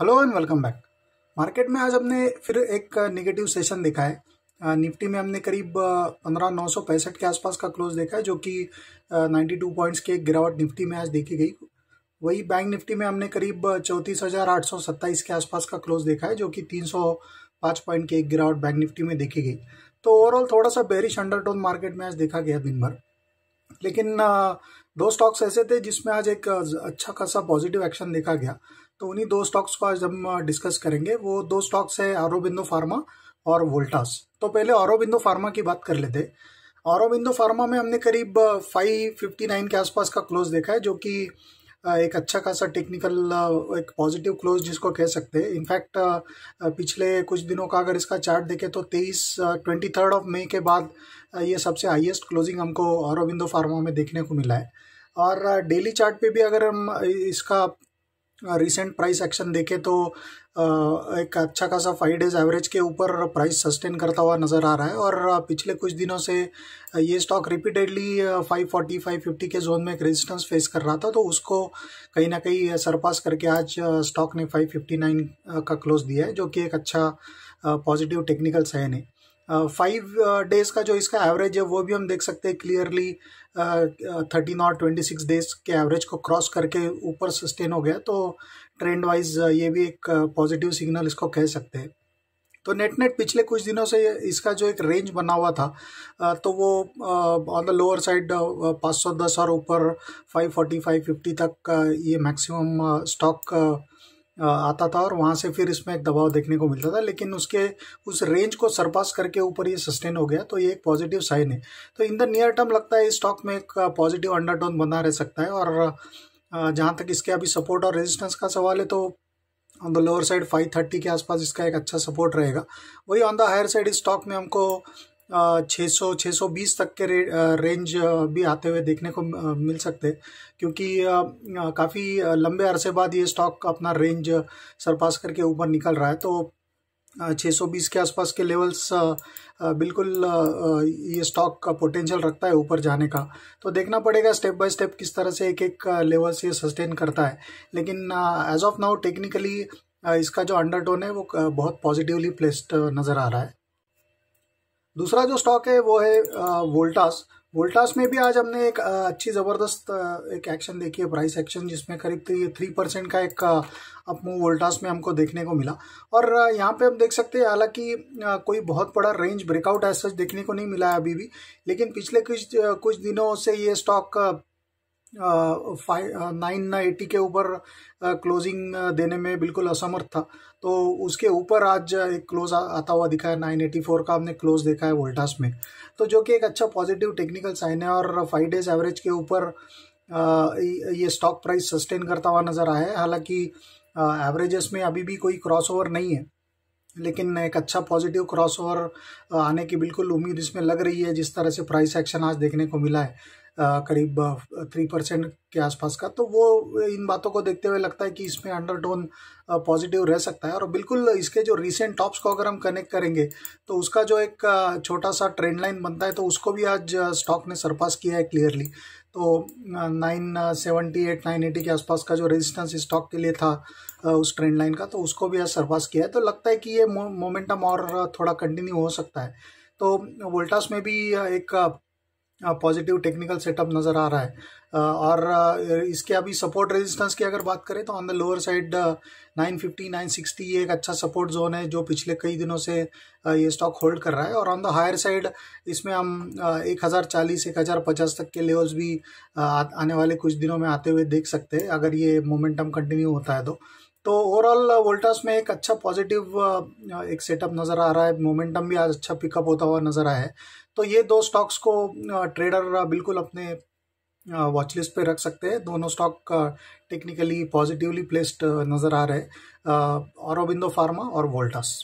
hello and welcome back market में आज हमने फिर एक नेगेटिव सेशन देखा है निफ्टी में हमने करीब पंद्रह नौ सौ पैंसठ के आसपास का क्लोज देखा है जो कि नाइन्टी टू पॉइंट्स की एक गिरावट निफ्टी में आज देखी गई वही बैंक निफ्टी में हमने करीब चौंतीस हजार आठ सौ सत्ताईस के आसपास का क्लोज देखा है जो कि तीन सौ पाँच पॉइंट की एक गिरावट बैंक निफ्टी में देखी गई तो ओवरऑल थोड़ा सा बेरिश अंडरटोन मार्केट में आज देखा गया दिन भर लेकिन दो स्टॉक्स ऐसे थे जिसमें आज एक अच्छा खासा पॉजिटिव एक्शन देखा गया तो उन्हीं दो स्टॉक्स को आज हम डिस्कस करेंगे वो दो स्टॉक्स है आरोबिंदो फार्मा और वोल्टास तो पहले औरबिंदो फार्मा की बात कर लेते औरबिंदो फार्मा में हमने करीब 559 के आसपास का क्लोज देखा है जो कि एक अच्छा खासा टेक्निकल एक पॉजिटिव क्लोज जिसको कह सकते हैं इनफैक्ट पिछले कुछ दिनों का अगर इसका चार्ट देखें तो तेईस ट्वेंटी थर्ड ऑफ मई के बाद ये सबसे हाईएस्ट क्लोजिंग हमको औरबिंदो फार्मा में देखने को मिला है और डेली चार्ट पे भी अगर हम इसका रिसेंट प्राइस एक्शन देखें तो एक अच्छा खासा फाइव डेज एवरेज के ऊपर प्राइस सस्टेन करता हुआ नज़र आ रहा है और पिछले कुछ दिनों से ये स्टॉक रिपीटेडली 540 550 के जोन में एक रेजिस्टेंस फेस कर रहा था तो उसको कहीं ना कहीं सरपास करके आज स्टॉक ने 559 का क्लोज दिया है जो कि एक अच्छा पॉजिटिव टेक्निकल साइन है फाइव डेज uh, का जो इसका एवरेज है वो भी हम देख सकते हैं क्लियरली थर्टीन और ट्वेंटी सिक्स डेज के एवरेज को क्रॉस करके ऊपर सस्टेन हो गया तो ट्रेंड वाइज uh, ये भी एक पॉजिटिव uh, सिग्नल इसको कह सकते हैं तो नेट नेट पिछले कुछ दिनों से इसका जो एक रेंज बना हुआ था तो वो ऑन द लोअर साइड 510 और ऊपर 545 50 तक ये मैक्सिमम स्टॉक आता था और वहाँ से फिर इसमें एक दबाव देखने को मिलता था लेकिन उसके उस रेंज को सरपास करके ऊपर ये सस्टेन हो गया तो ये एक पॉजिटिव साइन है तो इन द नियर टर्म लगता है स्टॉक में एक पॉजिटिव अंडरटोन बना रह सकता है और जहाँ तक इसके अभी सपोर्ट और रेजिस्टेंस का सवाल है तो ऑन द लोअर साइड 530 के आसपास इसका एक अच्छा सपोर्ट रहेगा वही on the higher side stock में हमको छः सौ छः सौ बीस तक के रे, रेंज भी आते हुए देखने को मिल सकते क्योंकि काफ़ी लंबे अरसे बाद ये स्टॉक अपना रेंज सरपास करके ऊपर निकल रहा है तो 620 के आसपास के लेवल्स बिल्कुल ये स्टॉक का पोटेंशियल रखता है ऊपर जाने का तो देखना पड़ेगा स्टेप बाय स्टेप किस तरह से एक एक लेवल से सस्टेन करता है लेकिन एज ऑफ नाउ टेक्निकली इसका जो अंडरटोन है वो बहुत पॉजिटिवली प्लेस्ड नज़र आ रहा है दूसरा जो स्टॉक है वो है वोल्टास वोल्टास में भी आज हमने एक अच्छी ज़बरदस्त एक एक्शन देखी है प्राइस एक्शन जिसमें करीब थ्री तो परसेंट का एक अपमूव वोल्टास में हमको देखने को मिला और यहाँ पे हम देख सकते हैं हालांकि कोई बहुत बड़ा रेंज ब्रेकआउट एज सच देखने को नहीं मिला है अभी भी लेकिन पिछले कुछ कुछ दिनों से ये स्टॉक नाइन एट्टी के ऊपर क्लोजिंग देने में बिल्कुल असमर्थ था तो उसके ऊपर आज एक क्लोज आता हुआ दिखा है नाइन एटी फोर का हमने क्लोज देखा है वोल्टास में तो जो कि एक अच्छा पॉजिटिव टेक्निकल साइन है और फाइव डेज एवरेज के ऊपर ये स्टॉक प्राइस सस्टेन करता हुआ नज़र आया है हालांकि एवरेजेस में अभी भी कोई क्रॉसओवर नहीं है लेकिन एक अच्छा पॉजिटिव क्रॉसओवर आने की बिल्कुल उम्मीद इसमें लग रही है जिस तरह से प्राइस एक्शन आज देखने को मिला है करीब थ्री परसेंट के आसपास का तो वो इन बातों को देखते हुए लगता है कि इसमें अंडरटोन पॉजिटिव रह सकता है और बिल्कुल इसके जो रिसेंट टॉप्स को अगर हम कनेक्ट करेंगे तो उसका जो एक छोटा सा ट्रेंड लाइन बनता है तो उसको भी आज स्टॉक ने सरपास किया है क्लियरली तो nine seventy eight nine eighty के आसपास का जो रेजिस्टेंस स्टॉक के लिए था उस ट्रेंड लाइन का तो उसको भी आज सरपास किया है तो लगता है कि ये मोमेंटम और थोड़ा कंटिन्यू हो सकता है तो वोल्टास में भी एक पॉजिटिव टेक्निकल सेटअप नज़र आ रहा है और इसके अभी सपोर्ट रेजिस्टेंस की अगर बात करें तो ऑन द लोअर साइड 950 960 एक अच्छा सपोर्ट जोन है जो पिछले कई दिनों से ये स्टॉक होल्ड कर रहा है और ऑन द हायर साइड इसमें हम 1040 1050 तक के लेवल्स भी आने वाले कुछ दिनों में आते हुए देख सकते हैं अगर ये मोमेंटम कंटिन्यू होता है तो तो ओवरऑल वोल्टास uh, में एक अच्छा पॉजिटिव uh, uh, एक सेटअप नज़र आ रहा है मोमेंटम भी आज अच्छा पिकअप होता हुआ नज़र आया है तो ये दो स्टॉक्स को ट्रेडर बिल्कुल अपने वॉच लिस्ट पे रख सकते हैं दोनों स्टॉक टेक्निकली पॉजिटिवली प्लेस्ड नज़र आ रहे हैं औरबिंदो फार्मा और वोल्टास